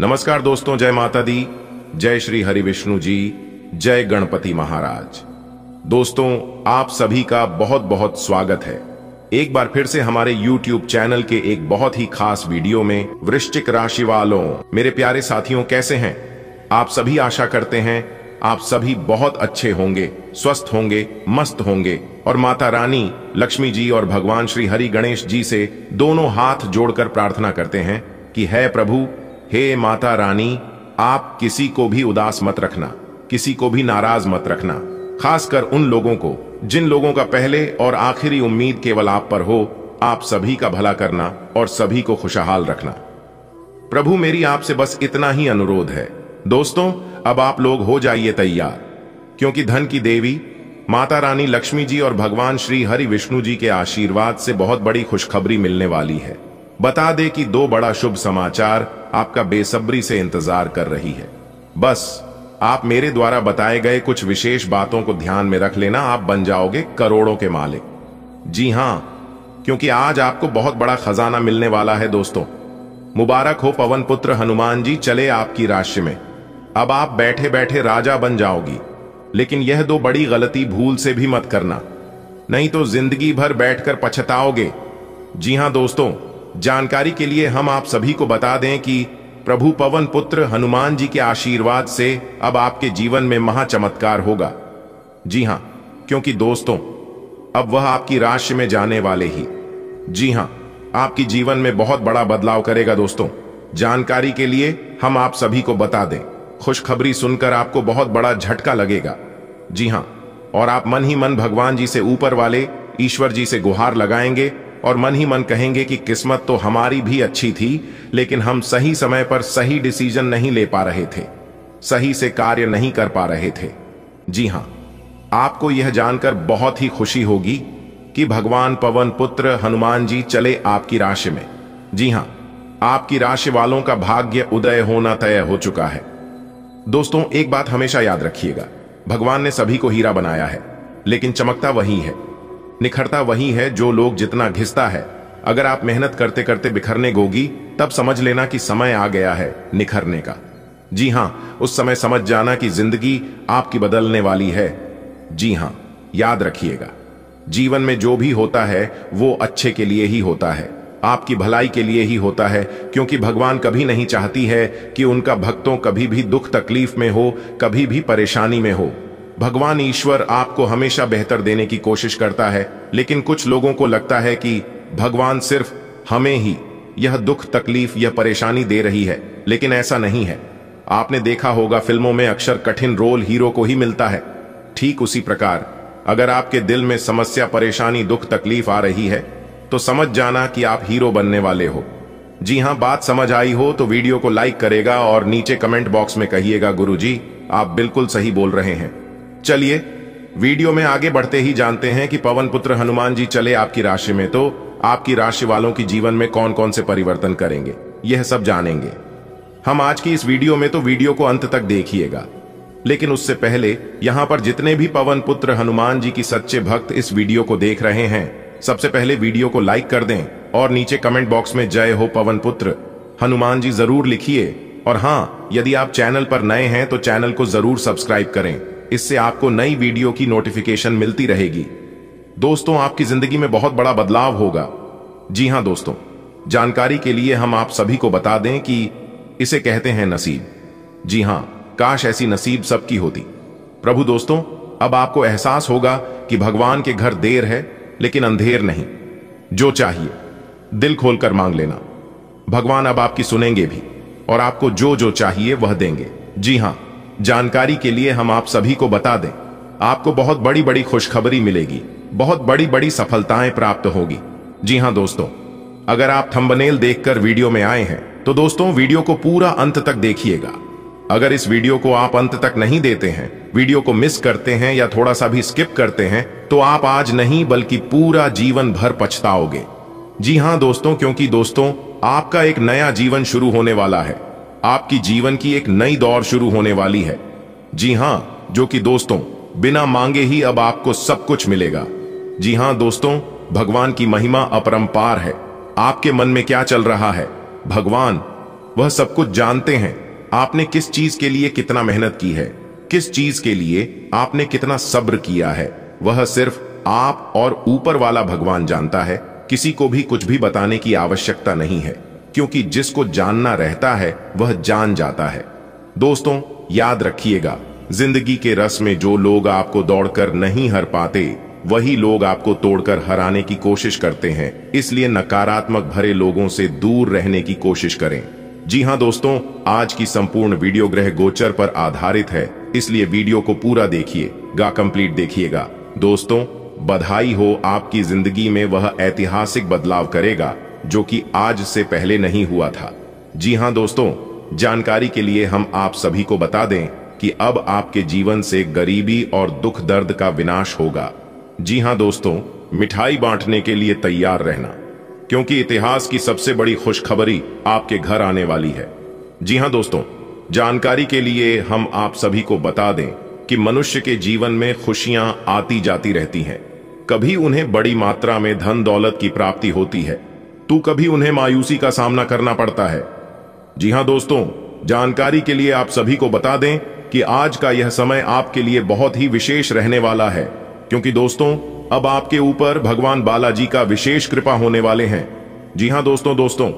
नमस्कार दोस्तों जय माता दी जय श्री हरि विष्णु जी जय गणपति महाराज दोस्तों आप सभी का बहुत बहुत स्वागत है एक बार फिर से हमारे YouTube चैनल के एक बहुत ही खास वीडियो में वृश्चिक राशि वालों मेरे प्यारे साथियों कैसे हैं आप सभी आशा करते हैं आप सभी बहुत अच्छे होंगे स्वस्थ होंगे मस्त होंगे और माता रानी लक्ष्मी जी और भगवान श्री हरि गणेश जी से दोनों हाथ जोड़कर प्रार्थना करते हैं कि है प्रभु हे माता रानी आप किसी को भी उदास मत रखना किसी को भी नाराज मत रखना खासकर उन लोगों को जिन लोगों का पहले और आखिरी उम्मीद केवल आप पर हो आप सभी का भला करना और सभी को खुशहाल रखना प्रभु मेरी आपसे बस इतना ही अनुरोध है दोस्तों अब आप लोग हो जाइए तैयार क्योंकि धन की देवी माता रानी लक्ष्मी जी और भगवान श्री हरि विष्णु जी के आशीर्वाद से बहुत बड़ी खुशखबरी मिलने वाली है बता दे कि दो बड़ा शुभ समाचार आपका बेसब्री से इंतजार कर रही है बस आप मेरे द्वारा बताए गए कुछ विशेष बातों को ध्यान में रख लेना आप बन जाओगे करोड़ों के मालिक जी हां क्योंकि आज आपको बहुत बड़ा खजाना मिलने वाला है दोस्तों मुबारक हो पवन पुत्र हनुमान जी चले आपकी राशि में अब आप बैठे बैठे राजा बन जाओगी लेकिन यह दो बड़ी गलती भूल से भी मत करना नहीं तो जिंदगी भर बैठकर पछताओगे जी हां दोस्तों जानकारी के लिए हम आप सभी को बता दें कि प्रभु पवन पुत्र हनुमान जी के आशीर्वाद से अब आपके जीवन में महा चमत्कार होगा जी हां क्योंकि दोस्तों अब वह आपकी राशि में जाने वाले ही जी हां आपकी जीवन में बहुत बड़ा बदलाव करेगा दोस्तों जानकारी के लिए हम आप सभी को बता दें खुशखबरी सुनकर आपको बहुत बड़ा झटका लगेगा जी हां और आप मन ही मन भगवान जी से ऊपर वाले ईश्वर जी से गुहार लगाएंगे और मन ही मन कहेंगे कि किस्मत तो हमारी भी अच्छी थी लेकिन हम सही समय पर सही डिसीजन नहीं ले पा रहे थे सही से कार्य नहीं कर पा रहे थे जी हां आपको यह जानकर बहुत ही खुशी होगी कि भगवान पवन पुत्र हनुमान जी चले आपकी राशि में जी हां आपकी राशि वालों का भाग्य उदय होना तय हो चुका है दोस्तों एक बात हमेशा याद रखिएगा भगवान ने सभी को हीरा बनाया है लेकिन चमकता वही है निखरता वही है जो लोग जितना घिसता है अगर आप मेहनत करते करते बिखरने गोगी तब समझ लेना कि समय आ गया है निखरने का जी हां उस समय समझ जाना कि जिंदगी आपकी बदलने वाली है जी हां याद रखिएगा जीवन में जो भी होता है वो अच्छे के लिए ही होता है आपकी भलाई के लिए ही होता है क्योंकि भगवान कभी नहीं चाहती है कि उनका भक्तों कभी भी दुख तकलीफ में हो कभी भी परेशानी में हो भगवान ईश्वर आपको हमेशा बेहतर देने की कोशिश करता है लेकिन कुछ लोगों को लगता है कि भगवान सिर्फ हमें ही यह दुख तकलीफ यह परेशानी दे रही है लेकिन ऐसा नहीं है आपने देखा होगा फिल्मों में अक्सर कठिन रोल हीरो को ही मिलता है ठीक उसी प्रकार अगर आपके दिल में समस्या परेशानी दुख तकलीफ आ रही है तो समझ जाना कि आप हीरो बनने वाले हो जी हाँ बात समझ आई हो तो वीडियो को लाइक करेगा और नीचे कमेंट बॉक्स में कहिएगा गुरुजी आप बिल्कुल सही बोल रहे हैं चलिए वीडियो में आगे बढ़ते ही जानते हैं कि पवन पुत्र हनुमान जी चले आपकी राशि में तो आपकी राशि वालों की जीवन में कौन कौन से परिवर्तन करेंगे यह सब जानेंगे हम आज की इस वीडियो में तो वीडियो को अंत तक देखिएगा लेकिन उससे पहले यहां पर जितने भी पवन पुत्र हनुमान जी की सच्चे भक्त इस वीडियो को देख रहे हैं सबसे पहले वीडियो को लाइक कर दें और नीचे कमेंट बॉक्स में जय हो पवन पुत्र हनुमान जी जरूर लिखिए और हाँ यदि आप चैनल पर नए हैं तो चैनल को जरूर सब्सक्राइब करें इससे आपको नई वीडियो की नोटिफिकेशन मिलती रहेगी दोस्तों आपकी जिंदगी में बहुत बड़ा बदलाव होगा जी हां दोस्तों जानकारी के लिए हम आप सभी को बता दें कि इसे कहते हैं नसीब जी हां काश ऐसी नसीब सबकी होती प्रभु दोस्तों अब आपको एहसास होगा कि भगवान के घर देर है लेकिन अंधेर नहीं जो चाहिए दिल खोलकर मांग लेना भगवान अब आपकी सुनेंगे भी और आपको जो जो चाहिए वह देंगे जी हाँ जानकारी के लिए हम आप सभी को बता दें आपको बहुत बड़ी बड़ी खुशखबरी मिलेगी बहुत बड़ी बड़ी सफलताएं प्राप्त होगी जी हाँ दोस्तों अगर आप थंबनेल देखकर वीडियो में आए हैं तो दोस्तों वीडियो को पूरा अंत तक देखिएगा अगर इस वीडियो को आप अंत तक नहीं देते हैं वीडियो को मिस करते हैं या थोड़ा सा भी स्किप करते हैं तो आप आज नहीं बल्कि पूरा जीवन भर पछताओगे जी हाँ दोस्तों क्योंकि दोस्तों आपका एक नया जीवन शुरू होने वाला है आपकी जीवन की एक नई दौर शुरू होने वाली है जी हाँ जो कि दोस्तों बिना मांगे ही अब आपको सब कुछ मिलेगा जी हाँ दोस्तों भगवान की महिमा अपरंपार है आपके मन में क्या चल रहा है भगवान वह सब कुछ जानते हैं आपने किस चीज के लिए कितना मेहनत की है किस चीज के लिए आपने कितना सब्र किया है वह सिर्फ आप और ऊपर वाला भगवान जानता है किसी को भी कुछ भी बताने की आवश्यकता नहीं है क्योंकि जिसको जानना रहता है वह जान जाता है दोस्तों याद रखिएगा जिंदगी के रस में जो लोग आपको दौड़कर नहीं हर पाते वही लोग आपको तोड़कर हराने की कोशिश करते हैं इसलिए नकारात्मक भरे लोगों से दूर रहने की कोशिश करें जी हाँ दोस्तों आज की संपूर्ण वीडियो ग्रह गोचर पर आधारित है इसलिए वीडियो को पूरा देखिए गा कंप्लीट देखिएगा दोस्तों बधाई हो आपकी जिंदगी में वह ऐतिहासिक बदलाव करेगा जो कि आज से पहले नहीं हुआ था जी हाँ दोस्तों जानकारी के लिए हम आप सभी को बता दें कि अब आपके जीवन से गरीबी और दुख दर्द का विनाश होगा जी हाँ दोस्तों मिठाई बांटने के लिए तैयार रहना क्योंकि इतिहास की सबसे बड़ी खुशखबरी आपके घर आने वाली है जी हाँ दोस्तों जानकारी के लिए हम आप सभी को बता दें कि मनुष्य के जीवन में खुशियां आती जाती रहती हैं कभी उन्हें बड़ी मात्रा में धन दौलत की प्राप्ति होती है तू कभी उन्हें मायूसी का सामना करना पड़ता है जी हां दोस्तों जानकारी के लिए आप सभी को बता दें कि आज का यह समय आपके लिए बहुत ही विशेष रहने वाला है क्योंकि दोस्तों अब आपके ऊपर भगवान बालाजी का विशेष कृपा होने वाले हैं जी हां दोस्तों दोस्तों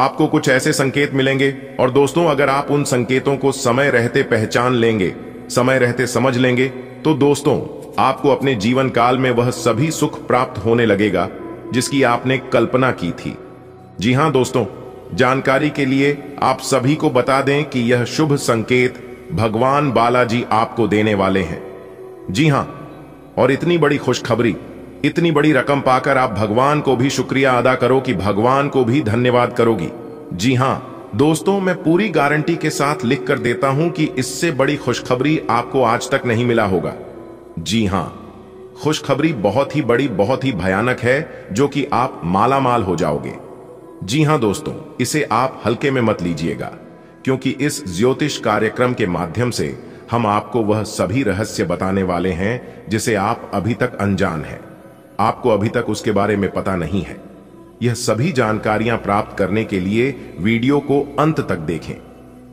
आपको कुछ ऐसे संकेत मिलेंगे और दोस्तों अगर आप उन संकेतों को समय रहते पहचान लेंगे समय रहते समझ लेंगे तो दोस्तों आपको अपने जीवन काल में वह सभी सुख प्राप्त होने लगेगा जिसकी आपने कल्पना की थी जी हां दोस्तों जानकारी के लिए आप सभी को बता दें कि यह शुभ संकेत भगवान बालाजी आपको देने वाले हैं जी हां और इतनी बड़ी खुशखबरी इतनी बड़ी रकम पाकर आप भगवान को भी शुक्रिया अदा करो कि भगवान को भी धन्यवाद करोगी जी हां दोस्तों मैं पूरी गारंटी के साथ लिख कर देता हूं कि इससे बड़ी खुशखबरी आपको आज तक नहीं मिला होगा जी हां खुशखबरी बहुत ही बड़ी बहुत ही भयानक है जो कि आप मालामाल हो जाओगे जी हां दोस्तों इसे आप हल्के में मत लीजिएगा क्योंकि इस ज्योतिष कार्यक्रम के माध्यम से हम आपको वह सभी रहस्य बताने वाले हैं जिसे आप अभी तक अनजान हैं आपको अभी तक उसके बारे में पता नहीं है यह सभी जानकारियां प्राप्त करने के लिए वीडियो को अंत तक देखें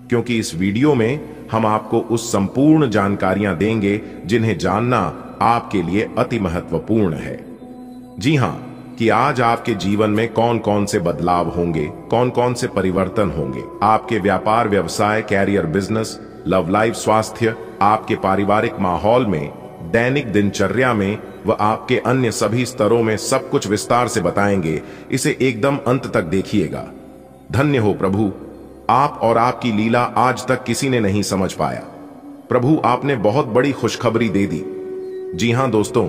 क्योंकि इस वीडियो में हम आपको उस संपूर्ण जानकारियां देंगे जिन्हें जानना आपके लिए अति महत्वपूर्ण है जी हां कि आज आपके जीवन में कौन कौन से बदलाव होंगे कौन कौन से परिवर्तन होंगे आपके व्यापार व्यवसाय कैरियर बिजनेस लव लाइफ स्वास्थ्य आपके पारिवारिक माहौल में दैनिक दिनचर्या में व आपके अन्य सभी स्तरों में सब कुछ विस्तार से बताएंगे इसे एकदम अंत तक देखिएगा धन्य हो प्रभु आप और आपकी लीला आज तक किसी ने नहीं समझ पाया प्रभु आपने बहुत बड़ी खुशखबरी दे दी जी हाँ दोस्तों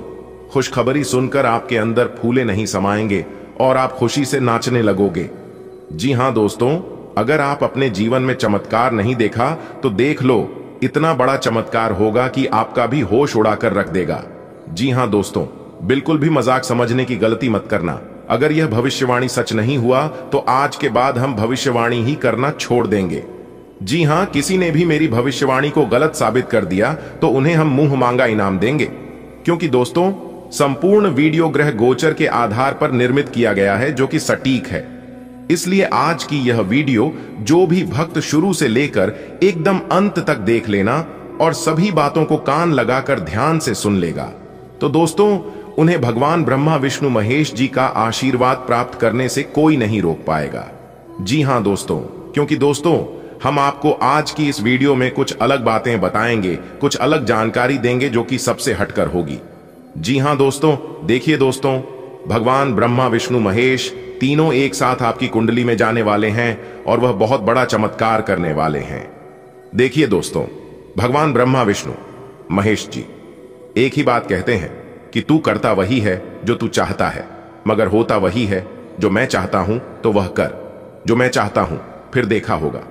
खुशखबरी सुनकर आपके अंदर फूले नहीं समाएंगे और आप खुशी से नाचने लगोगे जी हाँ दोस्तों अगर आप अपने जीवन में चमत्कार नहीं देखा तो देख लो इतना बड़ा चमत्कार होगा कि आपका भी होश उड़ाकर रख देगा जी हाँ दोस्तों बिल्कुल भी मजाक समझने की गलती मत करना अगर यह भविष्यवाणी सच नहीं हुआ तो आज के बाद हम भविष्यवाणी ही करना छोड़ देंगे जी हाँ किसी ने भी मेरी भविष्यवाणी को गलत साबित कर दिया तो उन्हें हम मुंह मांगा इनाम देंगे क्योंकि दोस्तों संपूर्ण वीडियो ग्रह गोचर के आधार पर निर्मित किया गया है जो कि सटीक है इसलिए आज की यह वीडियो जो भी भक्त शुरू से लेकर एकदम अंत तक देख लेना और सभी बातों को कान लगाकर ध्यान से सुन लेगा तो दोस्तों उन्हें भगवान ब्रह्मा विष्णु महेश जी का आशीर्वाद प्राप्त करने से कोई नहीं रोक पाएगा जी हां दोस्तों क्योंकि दोस्तों हम आपको आज की इस वीडियो में कुछ अलग बातें बताएंगे कुछ अलग जानकारी देंगे जो कि सबसे हटकर होगी जी हाँ दोस्तों देखिए दोस्तों भगवान ब्रह्मा विष्णु महेश तीनों एक साथ आपकी कुंडली में जाने वाले हैं और वह बहुत बड़ा चमत्कार करने वाले हैं देखिए दोस्तों भगवान ब्रह्मा विष्णु महेश जी एक ही बात कहते हैं कि तू करता वही है जो तू चाहता है मगर होता वही है जो मैं चाहता हूं तो वह कर जो मैं चाहता हूं फिर देखा होगा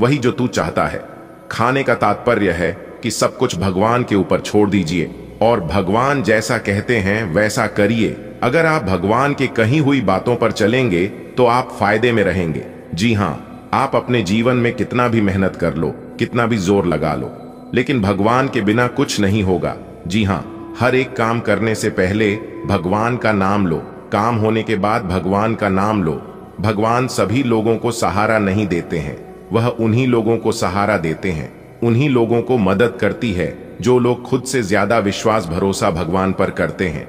वही जो तू चाहता है खाने का तात्पर्य है कि सब कुछ भगवान के ऊपर छोड़ दीजिए और भगवान जैसा कहते हैं वैसा करिए अगर आप भगवान के कहीं हुई बातों पर चलेंगे तो आप फायदे में रहेंगे जी हाँ आप अपने जीवन में कितना भी मेहनत कर लो कितना भी जोर लगा लो लेकिन भगवान के बिना कुछ नहीं होगा जी हाँ हर एक काम करने से पहले भगवान का नाम लो काम होने के बाद भगवान का नाम लो भगवान सभी लोगों को सहारा नहीं देते हैं वह उन्हीं लोगों को सहारा देते हैं उन्हीं लोगों को मदद करती है जो लोग खुद से ज्यादा विश्वास भरोसा भगवान पर करते हैं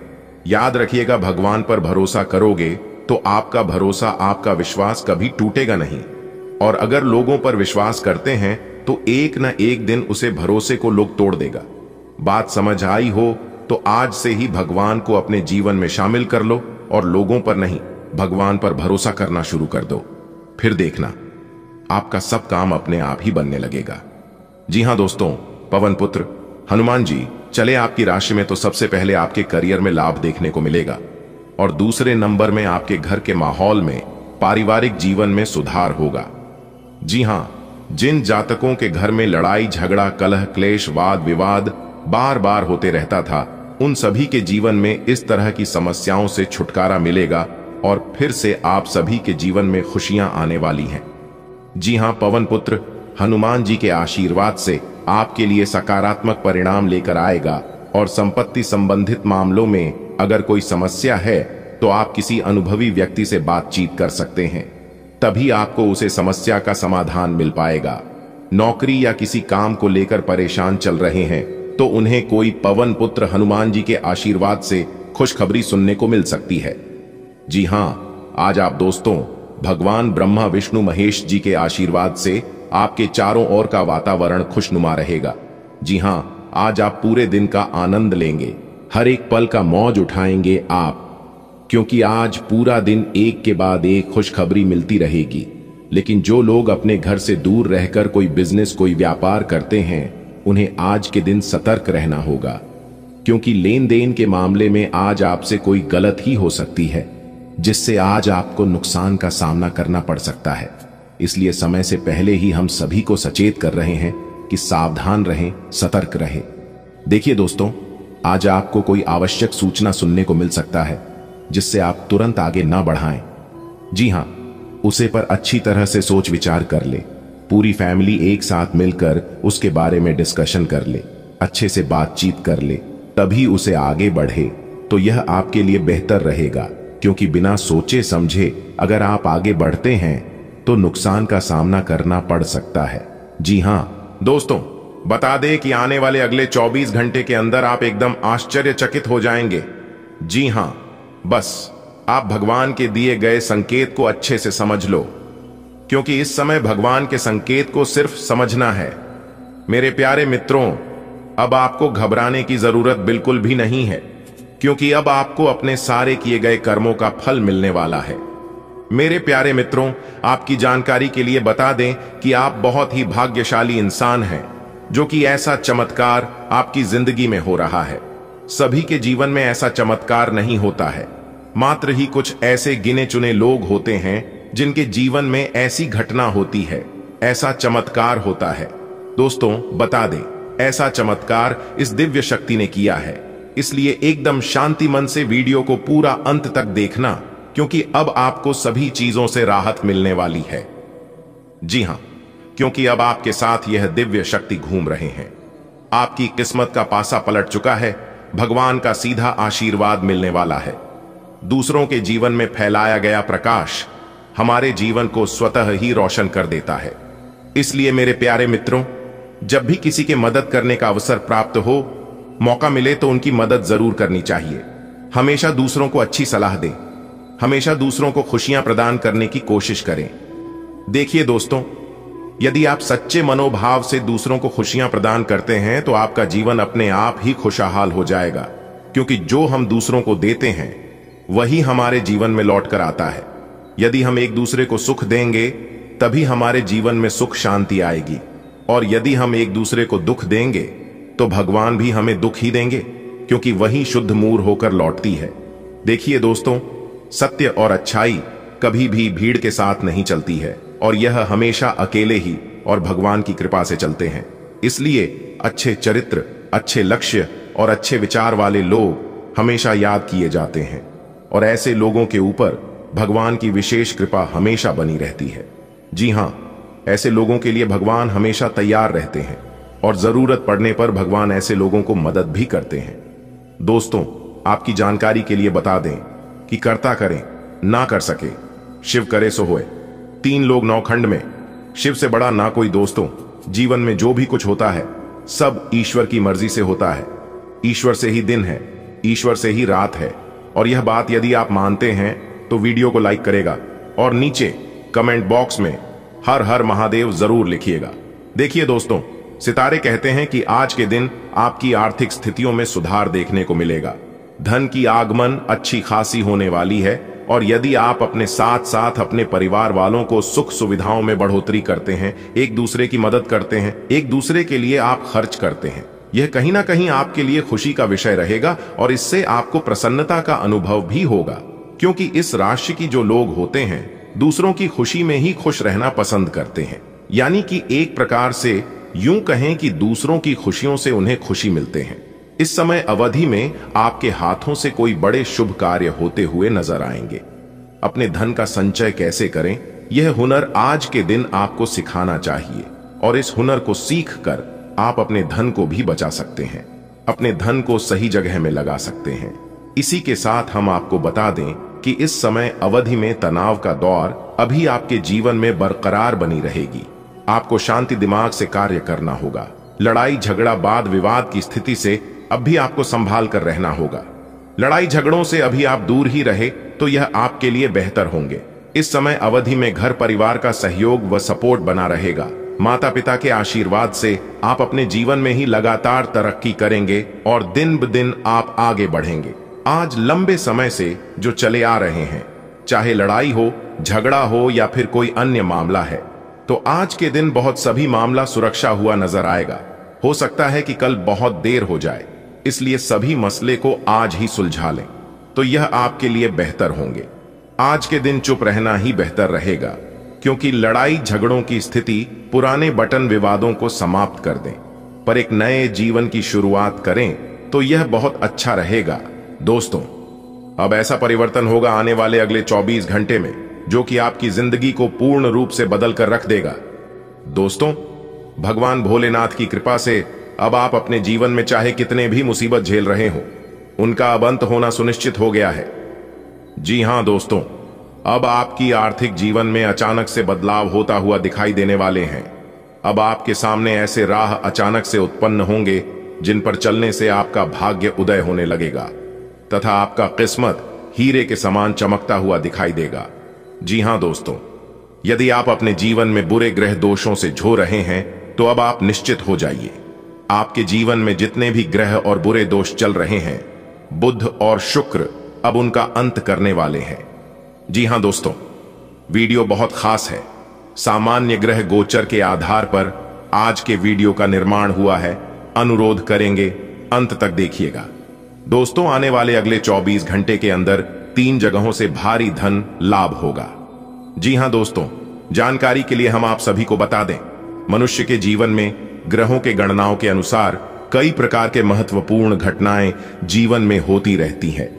याद रखिएगा भगवान पर भरोसा करोगे तो आपका भरोसा आपका विश्वास कभी टूटेगा नहीं और अगर लोगों पर विश्वास करते हैं तो एक न एक दिन उसे भरोसे को लोग तोड़ देगा बात समझ आई हो तो आज से ही भगवान को अपने जीवन में शामिल कर लो और लोगों पर नहीं भगवान पर भरोसा करना शुरू कर दो फिर देखना आपका सब काम अपने आप ही बनने लगेगा जी हाँ दोस्तों पवन पुत्र हनुमान जी चले आपकी राशि में तो सबसे पहले आपके करियर में लाभ देखने को मिलेगा और दूसरे नंबर में आपके घर के माहौल में पारिवारिक जीवन में सुधार होगा जी हां जिन जातकों के घर में लड़ाई झगड़ा कलह क्लेश वाद विवाद बार बार होते रहता था उन सभी के जीवन में इस तरह की समस्याओं से छुटकारा मिलेगा और फिर से आप सभी के जीवन में खुशियां आने वाली हैं जी हां पवन पुत्र हनुमान जी के आशीर्वाद से आपके लिए सकारात्मक परिणाम लेकर आएगा और संपत्ति संबंधित मामलों में अगर कोई समस्या है तो आप किसी अनुभवी व्यक्ति से बातचीत कर सकते हैं तभी आपको उसे समस्या का समाधान मिल पाएगा नौकरी या किसी काम को लेकर परेशान चल रहे हैं तो उन्हें कोई पवन पुत्र हनुमान जी के आशीर्वाद से खुशखबरी सुनने को मिल सकती है जी हां आज आप दोस्तों भगवान ब्रह्मा विष्णु महेश जी के आशीर्वाद से आपके चारों ओर का वातावरण खुशनुमा रहेगा जी हां आज आप पूरे दिन का आनंद लेंगे हर एक पल का मौज उठाएंगे आप क्योंकि आज पूरा दिन एक के बाद एक खुशखबरी मिलती रहेगी लेकिन जो लोग अपने घर से दूर रहकर कोई बिजनेस कोई व्यापार करते हैं उन्हें आज के दिन सतर्क रहना होगा क्योंकि लेन देन के मामले में आज आपसे कोई गलत ही हो सकती है जिससे आज आपको नुकसान का सामना करना पड़ सकता है इसलिए समय से पहले ही हम सभी को सचेत कर रहे हैं कि सावधान रहें सतर्क रहें देखिए दोस्तों आज आपको कोई आवश्यक सूचना सुनने को मिल सकता है जिससे आप तुरंत आगे ना बढ़ाएं जी हां उसे पर अच्छी तरह से सोच विचार कर ले पूरी फैमिली एक साथ मिलकर उसके बारे में डिस्कशन कर ले अच्छे से बातचीत कर ले तभी उसे आगे बढ़े तो यह आपके लिए बेहतर रहेगा क्योंकि बिना सोचे समझे अगर आप आगे बढ़ते हैं तो नुकसान का सामना करना पड़ सकता है जी हाँ दोस्तों बता दें कि आने वाले अगले 24 घंटे के अंदर आप एकदम आश्चर्यचकित हो जाएंगे जी हाँ बस आप भगवान के दिए गए संकेत को अच्छे से समझ लो क्योंकि इस समय भगवान के संकेत को सिर्फ समझना है मेरे प्यारे मित्रों अब आपको घबराने की जरूरत बिल्कुल भी नहीं है क्योंकि अब आपको अपने सारे किए गए कर्मों का फल मिलने वाला है मेरे प्यारे मित्रों आपकी जानकारी के लिए बता दें कि आप बहुत ही भाग्यशाली इंसान हैं जो कि ऐसा चमत्कार आपकी जिंदगी में हो रहा है सभी के जीवन में ऐसा चमत्कार नहीं होता है मात्र ही कुछ ऐसे गिने चुने लोग होते हैं जिनके जीवन में ऐसी घटना होती है ऐसा चमत्कार होता है दोस्तों बता दें ऐसा चमत्कार इस दिव्य शक्ति ने किया है इसलिए एकदम शांति मन से वीडियो को पूरा अंत तक देखना क्योंकि अब आपको सभी चीजों से राहत मिलने वाली है जी हां क्योंकि अब आपके साथ यह दिव्य शक्ति घूम रहे हैं आपकी किस्मत का पासा पलट चुका है भगवान का सीधा आशीर्वाद मिलने वाला है दूसरों के जीवन में फैलाया गया प्रकाश हमारे जीवन को स्वतः ही रोशन कर देता है इसलिए मेरे प्यारे मित्रों जब भी किसी के मदद करने का अवसर प्राप्त हो मौका मिले तो उनकी मदद जरूर करनी चाहिए हमेशा दूसरों को अच्छी सलाह दें हमेशा दूसरों को खुशियां प्रदान करने की कोशिश करें देखिए दोस्तों यदि आप सच्चे मनोभाव से दूसरों को खुशियां प्रदान करते हैं तो आपका जीवन अपने आप ही खुशहाल हो जाएगा क्योंकि जो हम दूसरों को देते हैं वही हमारे जीवन में लौट कर आता है यदि हम एक दूसरे को सुख देंगे तभी हमारे जीवन में सुख शांति आएगी और यदि हम एक दूसरे को दुख देंगे तो भगवान भी हमें दुख ही देंगे क्योंकि वही शुद्ध मूर होकर लौटती है देखिए दोस्तों सत्य और अच्छाई कभी भी भीड़ के साथ नहीं चलती है और यह हमेशा अकेले ही और भगवान की कृपा से चलते हैं इसलिए अच्छे चरित्र अच्छे लक्ष्य और अच्छे विचार वाले लोग हमेशा याद किए जाते हैं और ऐसे लोगों के ऊपर भगवान की विशेष कृपा हमेशा बनी रहती है जी हाँ ऐसे लोगों के लिए भगवान हमेशा तैयार रहते हैं और जरूरत पड़ने पर भगवान ऐसे लोगों को मदद भी करते हैं दोस्तों आपकी जानकारी के लिए बता दें कि करता करें ना कर सके शिव करे सो होए तीन लोग नौखंड में शिव से बड़ा ना कोई दोस्तों जीवन में जो भी कुछ होता है सब ईश्वर की मर्जी से होता है ईश्वर से ही दिन है ईश्वर से ही रात है और यह बात यदि आप मानते हैं तो वीडियो को लाइक करेगा और नीचे कमेंट बॉक्स में हर हर महादेव जरूर लिखिएगा देखिए दोस्तों सितारे कहते हैं कि आज के दिन आपकी आर्थिक स्थितियों में सुधार देखने को मिलेगा धन की आगमन अच्छी खासी होने वाली है और यदि आप अपने साथ साथ अपने परिवार वालों को सुख सुविधाओं में बढ़ोतरी करते हैं एक दूसरे की मदद करते हैं एक दूसरे के लिए आप खर्च करते हैं यह कहीं ना कहीं आपके लिए खुशी का विषय रहेगा और इससे आपको प्रसन्नता का अनुभव भी होगा क्योंकि इस राशि की जो लोग होते हैं दूसरों की खुशी में ही खुश रहना पसंद करते हैं यानी कि एक प्रकार से यूं कहें कि दूसरों की खुशियों से उन्हें खुशी मिलते हैं इस समय अवधि में आपके हाथों से कोई बड़े शुभ कार्य होते हुए नजर आएंगे अपने धन का संचय कैसे करें यह हुनर आज के दिन आपको सिखाना चाहिए और इस हुनर को सीख कर आप अपने धन को भी बचा सकते हैं अपने धन को सही जगह में लगा सकते हैं इसी के साथ हम आपको बता दें कि इस समय अवधि में तनाव का दौर अभी आपके जीवन में बरकरार बनी रहेगी आपको शांति दिमाग से कार्य करना होगा लड़ाई झगड़ा बाद विवाद की स्थिति से अब भी आपको संभाल कर रहना होगा लड़ाई झगड़ों से अभी आप दूर ही रहे तो यह आपके लिए बेहतर होंगे इस समय अवधि में घर परिवार का सहयोग व सपोर्ट बना रहेगा माता पिता के आशीर्वाद से आप अपने जीवन में ही लगातार तरक्की करेंगे और दिन ब दिन आप आगे बढ़ेंगे आज लंबे समय से जो चले आ रहे हैं चाहे लड़ाई हो झगड़ा हो या फिर कोई अन्य मामला है तो आज के दिन बहुत सभी मामला सुरक्षा हुआ नजर आएगा हो सकता है कि कल बहुत देर हो जाए इसलिए सभी मसले को आज ही सुलझा लें तो यह आपके लिए बेहतर होंगे आज के दिन चुप रहना ही बेहतर रहेगा क्योंकि लड़ाई झगड़ों की स्थिति पुराने बटन विवादों को समाप्त कर दें पर एक नए जीवन की शुरुआत करें तो यह बहुत अच्छा रहेगा दोस्तों अब ऐसा परिवर्तन होगा आने वाले अगले 24 घंटे में जो कि आपकी जिंदगी को पूर्ण रूप से बदल कर रख देगा दोस्तों भगवान भोलेनाथ की कृपा से अब आप अपने जीवन में चाहे कितने भी मुसीबत झेल रहे हो उनका अब अंत होना सुनिश्चित हो गया है जी हां दोस्तों अब आपकी आर्थिक जीवन में अचानक से बदलाव होता हुआ दिखाई देने वाले हैं अब आपके सामने ऐसे राह अचानक से उत्पन्न होंगे जिन पर चलने से आपका भाग्य उदय होने लगेगा तथा आपका किस्मत हीरे के समान चमकता हुआ दिखाई देगा जी हां दोस्तों यदि आप अपने जीवन में बुरे ग्रह दोषों से झो रहे हैं तो अब आप निश्चित हो जाइए आपके जीवन में जितने भी ग्रह और बुरे दोष चल रहे हैं बुद्ध और शुक्र अब उनका अंत करने वाले हैं जी हां दोस्तों वीडियो बहुत खास है सामान्य ग्रह गोचर के आधार पर आज के वीडियो का निर्माण हुआ है अनुरोध करेंगे अंत तक देखिएगा दोस्तों आने वाले अगले 24 घंटे के अंदर तीन जगहों से भारी धन लाभ होगा जी हां दोस्तों जानकारी के लिए हम आप सभी को बता दें मनुष्य के जीवन में ग्रहों के गणनाओं के अनुसार कई प्रकार के महत्वपूर्ण घटनाएं जीवन में होती रहती हैं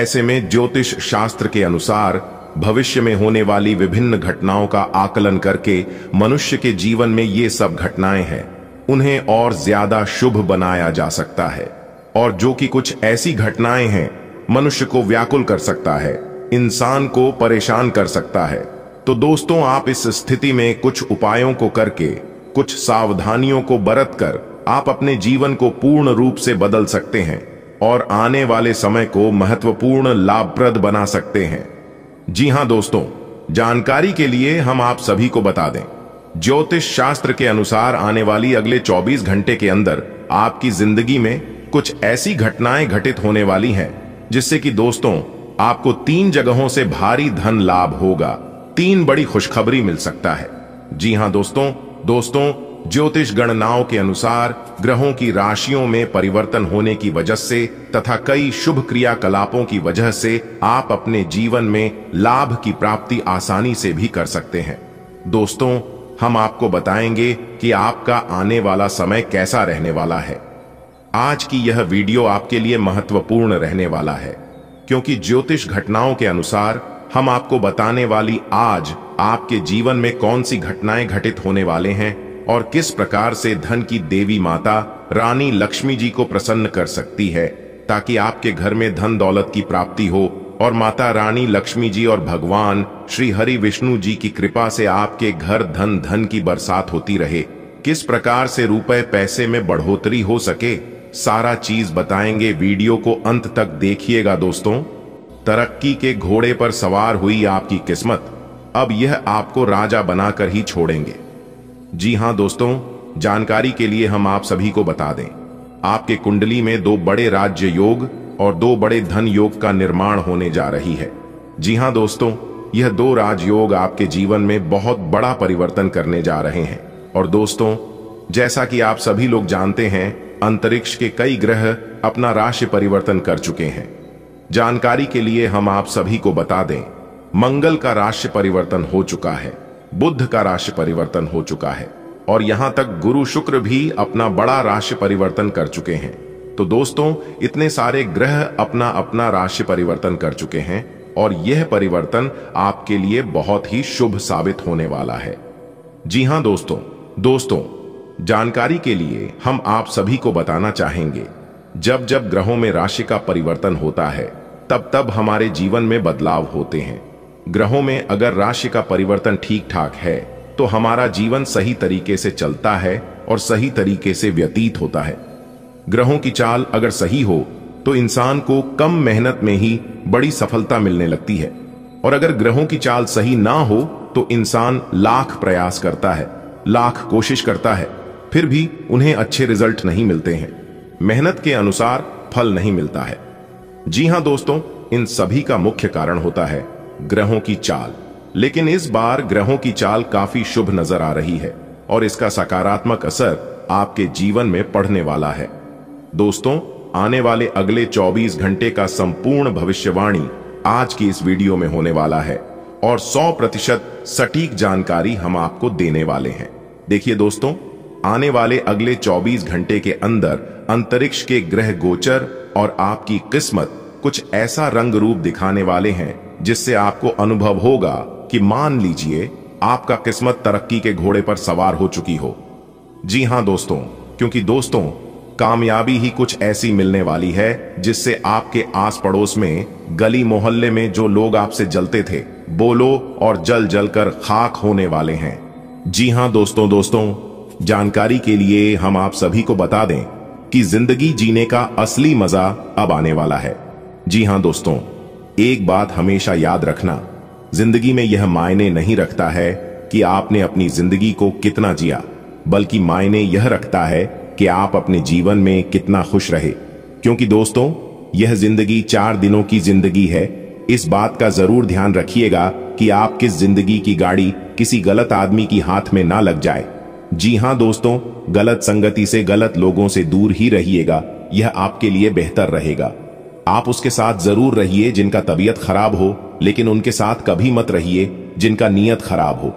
ऐसे में ज्योतिष शास्त्र के अनुसार भविष्य में होने वाली विभिन्न घटनाओं का आकलन करके मनुष्य के जीवन में ये सब घटनाएं हैं उन्हें और ज्यादा शुभ बनाया जा सकता है और जो कि कुछ ऐसी घटनाएं हैं मनुष्य को व्याकुल कर सकता है इंसान को परेशान कर सकता है तो दोस्तों आप इस स्थिति में कुछ उपायों को करके कुछ सावधानियों को बरत कर आप अपने जीवन को पूर्ण रूप से बदल सकते हैं और आने वाले समय को महत्वपूर्ण लाभप्रद बना सकते हैं जी हां दोस्तों जानकारी के लिए हम आप सभी को बता दें ज्योतिष शास्त्र के अनुसार आने वाली अगले 24 घंटे के अंदर आपकी जिंदगी में कुछ ऐसी घटनाएं घटित होने वाली हैं जिससे कि दोस्तों आपको तीन जगहों से भारी धन लाभ होगा तीन बड़ी खुशखबरी मिल सकता है जी हां दोस्तों दोस्तों ज्योतिष गणनाओं के अनुसार ग्रहों की राशियों में परिवर्तन होने की वजह से तथा कई शुभ क्रियाकलापों की वजह से आप अपने जीवन में लाभ की प्राप्ति आसानी से भी कर सकते हैं दोस्तों हम आपको बताएंगे कि आपका आने वाला समय कैसा रहने वाला है आज की यह वीडियो आपके लिए महत्वपूर्ण रहने वाला है क्योंकि ज्योतिष घटनाओं के अनुसार हम आपको बताने वाली आज आपके जीवन में कौन सी घटनाएं घटित होने वाले हैं और किस प्रकार से धन की देवी माता रानी लक्ष्मी जी को प्रसन्न कर सकती है ताकि आपके घर में धन दौलत की प्राप्ति हो और माता रानी लक्ष्मी जी और भगवान श्री हरि विष्णु जी की कृपा से आपके घर धन धन की बरसात होती रहे किस प्रकार से रुपए पैसे में बढ़ोतरी हो सके सारा चीज बताएंगे वीडियो को अंत तक देखिएगा दोस्तों तरक्की के घोड़े पर सवार हुई आपकी किस्मत अब यह आपको राजा बनाकर ही छोड़ेंगे जी हां दोस्तों जानकारी के लिए हम आप सभी को बता दें आपके कुंडली में दो बड़े राज्य योग और दो बड़े धन योग का निर्माण होने जा रही है जी हां दोस्तों यह दो राजयोग आपके जीवन में बहुत बड़ा परिवर्तन करने जा रहे हैं और दोस्तों जैसा कि आप सभी लोग जानते हैं अंतरिक्ष के कई ग्रह अपना राशि परिवर्तन कर चुके हैं जानकारी के लिए हम आप सभी को बता दें मंगल का राशि परिवर्तन हो चुका है बुद्ध का राशि परिवर्तन हो चुका है और यहां तक गुरु शुक्र भी अपना बड़ा राशि परिवर्तन कर चुके हैं तो दोस्तों इतने सारे ग्रह अपना अपना राशि परिवर्तन कर चुके हैं और यह परिवर्तन आपके लिए बहुत ही शुभ साबित होने वाला है जी हां दोस्तों दोस्तों जानकारी के लिए हम आप सभी को बताना चाहेंगे जब जब ग्रहों में राशि का परिवर्तन होता है तब तब हमारे जीवन में बदलाव होते हैं ग्रहों में अगर राशि का परिवर्तन ठीक ठाक है तो हमारा जीवन सही तरीके से चलता है और सही तरीके से व्यतीत होता है ग्रहों की चाल अगर सही हो तो इंसान को कम मेहनत में ही बड़ी सफलता मिलने लगती है और अगर ग्रहों की चाल सही ना हो तो इंसान लाख प्रयास करता है लाख कोशिश करता है फिर भी उन्हें अच्छे रिजल्ट नहीं मिलते हैं मेहनत के अनुसार फल नहीं मिलता है जी हां दोस्तों इन सभी का मुख्य कारण होता है ग्रहों की चाल लेकिन इस बार ग्रहों की चाल काफी शुभ नजर आ रही है और इसका सकारात्मक असर आपके जीवन में पढ़ने वाला है दोस्तों आने वाले अगले 24 घंटे का संपूर्ण भविष्यवाणी आज की इस वीडियो में होने वाला है और 100 प्रतिशत सटीक जानकारी हम आपको देने वाले हैं देखिए दोस्तों आने वाले अगले 24 घंटे के अंदर अंतरिक्ष के ग्रह गोचर और आपकी किस्मत कुछ ऐसा रंग रूप दिखाने वाले हैं जिससे आपको अनुभव होगा कि मान लीजिए आपका किस्मत तरक्की के घोड़े पर सवार हो चुकी हो जी हां दोस्तों क्योंकि दोस्तों कामयाबी ही कुछ ऐसी मिलने वाली है जिससे आपके आस पड़ोस में गली मोहल्ले में जो लोग आपसे जलते थे बोलो और जल जल कर खाक होने वाले हैं जी हां दोस्तों दोस्तों जानकारी के लिए हम आप सभी को बता दें कि जिंदगी जीने का असली मजा अब आने वाला है जी हां दोस्तों एक बात हमेशा याद रखना जिंदगी में यह मायने नहीं रखता है कि आपने अपनी जिंदगी को कितना जिया बल्कि मायने यह रखता है कि आप अपने जीवन में कितना खुश रहे क्योंकि दोस्तों यह जिंदगी चार दिनों की जिंदगी है इस बात का जरूर ध्यान रखिएगा कि आप किस जिंदगी की गाड़ी किसी गलत आदमी की हाथ में ना लग जाए जी हाँ दोस्तों गलत संगति से गलत लोगों से दूर ही रहिएगा यह आपके लिए बेहतर रहेगा आप उसके साथ जरूर रहिए जिनका तबीयत खराब हो लेकिन उनके साथ कभी मत रहिए जिनका नियत खराब हो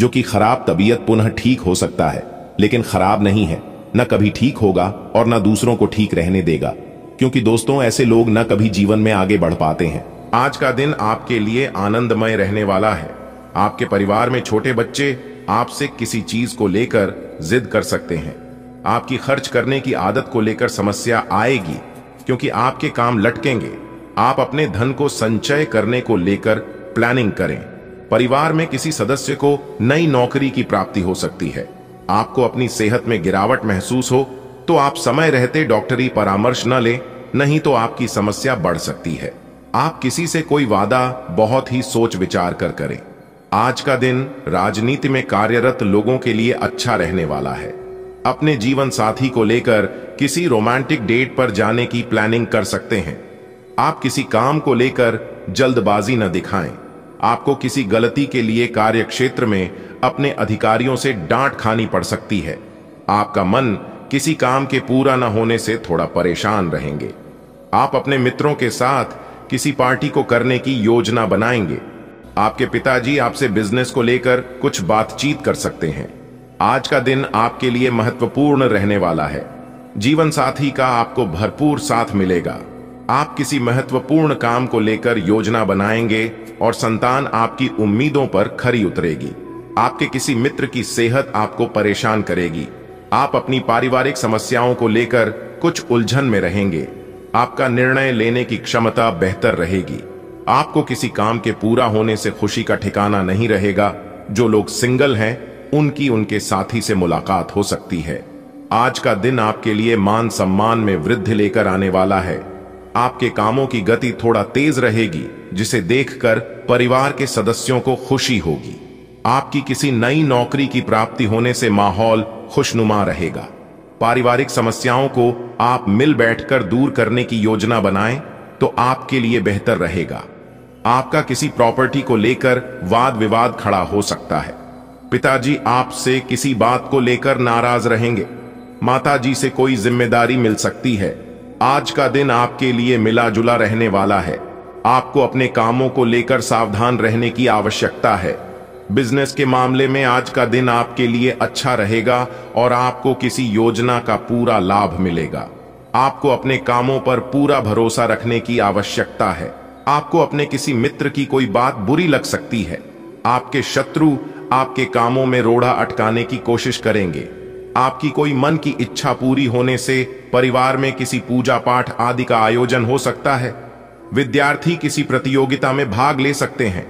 जो कि खराब तबीयत पुनः ठीक हो सकता है लेकिन खराब नहीं है न कभी ठीक होगा और न दूसरों को ठीक रहने देगा क्योंकि दोस्तों ऐसे लोग न कभी जीवन में आगे बढ़ पाते हैं आज का दिन आपके लिए आनंदमय रहने वाला है आपके परिवार में छोटे बच्चे आपसे किसी चीज को लेकर जिद कर सकते हैं आपकी खर्च करने की आदत को लेकर समस्या आएगी क्योंकि आपके काम लटकेंगे आप अपने धन को संचय करने को लेकर प्लानिंग करें परिवार में किसी सदस्य को नई नौकरी की प्राप्ति हो सकती है आपको अपनी सेहत में गिरावट महसूस हो तो आप समय रहते डॉक्टरी परामर्श न लें नहीं तो आपकी समस्या बढ़ सकती है आप किसी से कोई वादा बहुत ही सोच विचार कर करें आज का दिन राजनीति में कार्यरत लोगों के लिए अच्छा रहने वाला है अपने जीवन साथी को लेकर किसी रोमांटिक डेट पर जाने की प्लानिंग कर सकते हैं आप किसी काम को लेकर जल्दबाजी न दिखाएं आपको किसी गलती के लिए कार्य क्षेत्र में अपने अधिकारियों से डांट खानी पड़ सकती है आपका मन किसी काम के पूरा न होने से थोड़ा परेशान रहेंगे आप अपने मित्रों के साथ किसी पार्टी को करने की योजना बनाएंगे आपके पिताजी आपसे बिजनेस को लेकर कुछ बातचीत कर सकते हैं आज का दिन आपके लिए महत्वपूर्ण रहने वाला है जीवन साथी का आपको भरपूर साथ मिलेगा आप किसी महत्वपूर्ण काम को लेकर योजना बनाएंगे और संतान आपकी उम्मीदों पर खरी उतरेगी आपके किसी मित्र की सेहत आपको परेशान करेगी आप अपनी पारिवारिक समस्याओं को लेकर कुछ उलझन में रहेंगे आपका निर्णय लेने की क्षमता बेहतर रहेगी आपको किसी काम के पूरा होने से खुशी का ठिकाना नहीं रहेगा जो लोग सिंगल हैं उनकी उनके साथी से मुलाकात हो सकती है आज का दिन आपके लिए मान सम्मान में वृद्धि लेकर आने वाला है आपके कामों की गति थोड़ा तेज रहेगी जिसे देखकर परिवार के सदस्यों को खुशी होगी आपकी किसी नई नौकरी की प्राप्ति होने से माहौल खुशनुमा रहेगा पारिवारिक समस्याओं को आप मिल बैठकर दूर करने की योजना बनाएं तो आपके लिए बेहतर रहेगा आपका किसी प्रॉपर्टी को लेकर वाद विवाद खड़ा हो सकता है पिताजी आपसे किसी बात को लेकर नाराज रहेंगे माताजी से कोई जिम्मेदारी मिल सकती है आज का दिन आपके लिए मिला जुला रहने वाला है आपको अपने कामों को लेकर सावधान रहने की आवश्यकता है बिजनेस के मामले में आज का दिन आपके लिए अच्छा रहेगा और आपको किसी योजना का पूरा लाभ मिलेगा आपको अपने कामों पर पूरा भरोसा रखने की आवश्यकता है आपको अपने किसी मित्र की कोई बात बुरी लग सकती है आपके शत्रु आपके कामों में रोड़ा अटकाने की कोशिश करेंगे आपकी कोई मन की इच्छा पूरी होने से परिवार में किसी पूजा पाठ आदि का आयोजन हो सकता है विद्यार्थी किसी प्रतियोगिता में भाग ले सकते हैं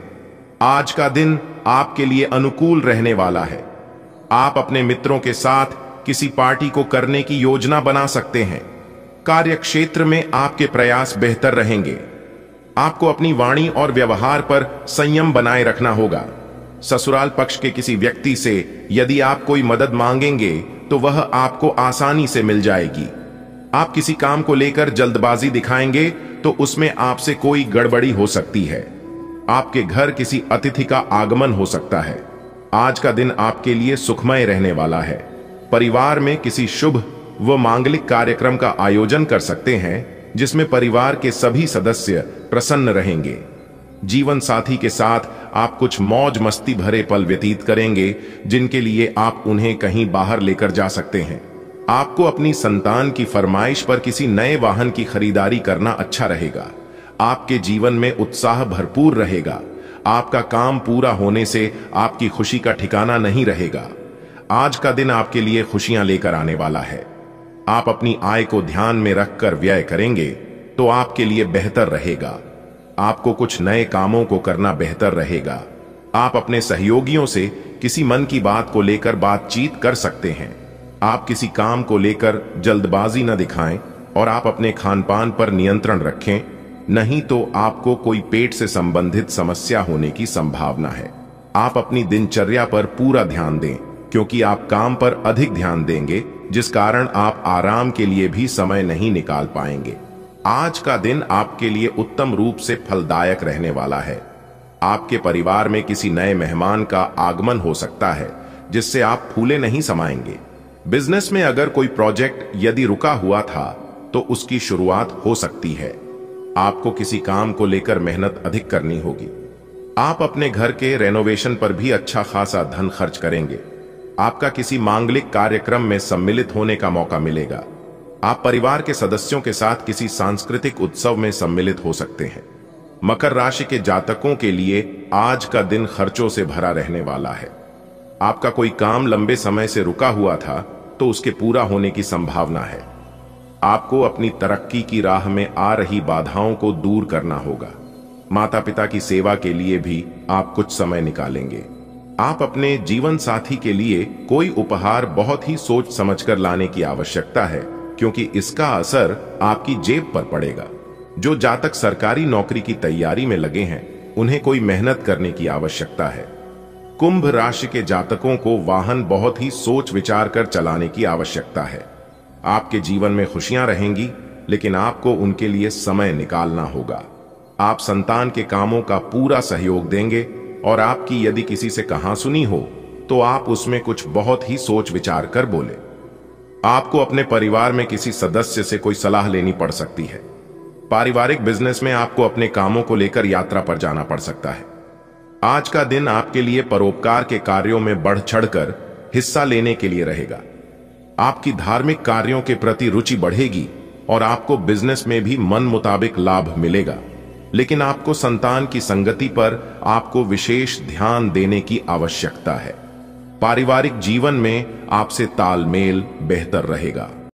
आज का दिन आपके लिए अनुकूल रहने वाला है आप अपने मित्रों के साथ किसी पार्टी को करने की योजना बना सकते हैं कार्यक्षेत्र में आपके प्रयास बेहतर रहेंगे आपको अपनी वाणी और व्यवहार पर संयम बनाए रखना होगा ससुराल पक्ष के किसी व्यक्ति से यदि आप कोई मदद मांगेंगे तो वह आपको आसानी से मिल जाएगी आप किसी काम को लेकर जल्दबाजी दिखाएंगे तो उसमें आपसे कोई गड़बड़ी हो सकती है आपके घर किसी अतिथि का आगमन हो सकता है आज का दिन आपके लिए सुखमय रहने वाला है परिवार में किसी शुभ व मांगलिक कार्यक्रम का आयोजन कर सकते हैं जिसमें परिवार के सभी सदस्य प्रसन्न रहेंगे जीवन साथी के साथ आप कुछ मौज मस्ती भरे पल व्यतीत करेंगे जिनके लिए आप उन्हें कहीं बाहर लेकर जा सकते हैं आपको अपनी संतान की फरमाइश पर किसी नए वाहन की खरीदारी करना अच्छा रहेगा आपके जीवन में उत्साह भरपूर रहेगा आपका काम पूरा होने से आपकी खुशी का ठिकाना नहीं रहेगा आज का दिन आपके लिए खुशियां लेकर आने वाला है आप अपनी आय को ध्यान में रखकर व्यय करेंगे तो आपके लिए बेहतर रहेगा आपको कुछ नए कामों को करना बेहतर रहेगा आप अपने सहयोगियों से किसी मन की बात को लेकर बातचीत कर सकते हैं आप किसी काम को लेकर जल्दबाजी न दिखाएं और आप अपने खानपान पर नियंत्रण रखें नहीं तो आपको कोई पेट से संबंधित समस्या होने की संभावना है आप अपनी दिनचर्या पर पूरा ध्यान दें क्योंकि आप काम पर अधिक ध्यान देंगे जिस कारण आप आराम के लिए भी समय नहीं निकाल पाएंगे आज का दिन आपके लिए उत्तम रूप से फलदायक रहने वाला है आपके परिवार में किसी नए मेहमान का आगमन हो सकता है जिससे आप फूले नहीं समाएंगे बिजनेस में अगर कोई प्रोजेक्ट यदि रुका हुआ था तो उसकी शुरुआत हो सकती है आपको किसी काम को लेकर मेहनत अधिक करनी होगी आप अपने घर के रेनोवेशन पर भी अच्छा खासा धन खर्च करेंगे आपका किसी मांगलिक कार्यक्रम में सम्मिलित होने का मौका मिलेगा आप परिवार के सदस्यों के साथ किसी सांस्कृतिक उत्सव में सम्मिलित हो सकते हैं मकर राशि के जातकों के लिए आज का दिन खर्चों से भरा रहने वाला है आपका कोई काम लंबे समय से रुका हुआ था तो उसके पूरा होने की संभावना है आपको अपनी तरक्की की राह में आ रही बाधाओं को दूर करना होगा माता पिता की सेवा के लिए भी आप कुछ समय निकालेंगे आप अपने जीवन साथी के लिए कोई उपहार बहुत ही सोच समझकर लाने की आवश्यकता है क्योंकि इसका असर आपकी जेब पर पड़ेगा जो जातक सरकारी नौकरी की तैयारी में लगे हैं उन्हें कोई मेहनत करने की आवश्यकता है कुंभ राशि के जातकों को वाहन बहुत ही सोच विचार कर चलाने की आवश्यकता है आपके जीवन में खुशियां रहेंगी लेकिन आपको उनके लिए समय निकालना होगा आप संतान के कामों का पूरा सहयोग देंगे और आपकी यदि किसी से कहा सुनी हो तो आप उसमें कुछ बहुत ही सोच विचार कर बोले आपको अपने परिवार में किसी सदस्य से कोई सलाह लेनी पड़ सकती है पारिवारिक बिजनेस में आपको अपने कामों को लेकर यात्रा पर जाना पड़ सकता है आज का दिन आपके लिए परोपकार के कार्यों में बढ़ चढ़कर हिस्सा लेने के लिए रहेगा आपकी धार्मिक कार्यों के प्रति रुचि बढ़ेगी और आपको बिजनेस में भी मन मुताबिक लाभ मिलेगा लेकिन आपको संतान की संगति पर आपको विशेष ध्यान देने की आवश्यकता है पारिवारिक जीवन में आपसे तालमेल बेहतर रहेगा